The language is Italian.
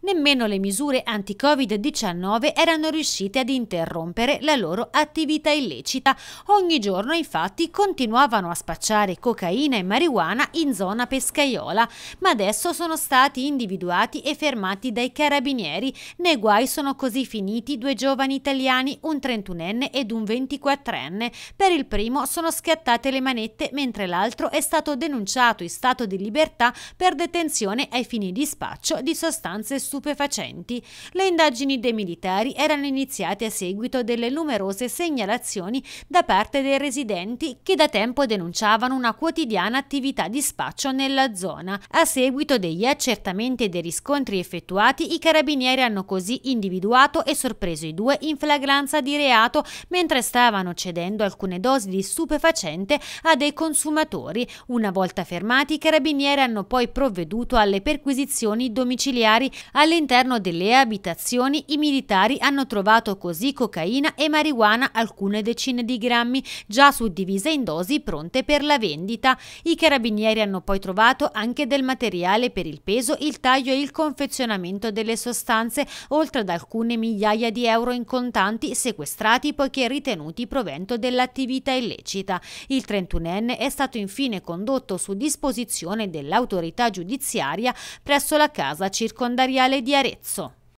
nemmeno le misure anti-Covid-19 erano riuscite ad interrompere la loro attività illecita. Ogni giorno infatti continuavano a spacciare cocaina e marijuana in zona pescaiola, ma adesso sono stati individuati e fermati dai carabinieri. Nei guai sono così finiti due giovani italiani, un 31enne ed un 24enne. Per il primo sono scattate le manette, mentre l'altro è stato denunciato in stato di libertà per detenzione ai fini di spaccio di sostanze stupefacenti. Le indagini dei militari erano iniziate a seguito delle numerose segnalazioni da parte dei residenti che da tempo denunciavano una quotidiana attività di spaccio nella zona. A seguito degli accertamenti e dei riscontri effettuati, i carabinieri hanno così individuato e sorpreso i due in flagranza di reato mentre stavano cedendo alcune dosi di stupefacente a dei consumatori. Una volta fermati, i carabinieri hanno poi provveduto alle perquisizioni domiciliari All'interno delle abitazioni i militari hanno trovato così cocaina e marijuana alcune decine di grammi, già suddivise in dosi pronte per la vendita. I carabinieri hanno poi trovato anche del materiale per il peso, il taglio e il confezionamento delle sostanze, oltre ad alcune migliaia di euro in contanti sequestrati poiché ritenuti provento dell'attività illecita. Il 31enne è stato infine condotto su disposizione dell'autorità giudiziaria presso la casa circondariale Municipale di Arezzo.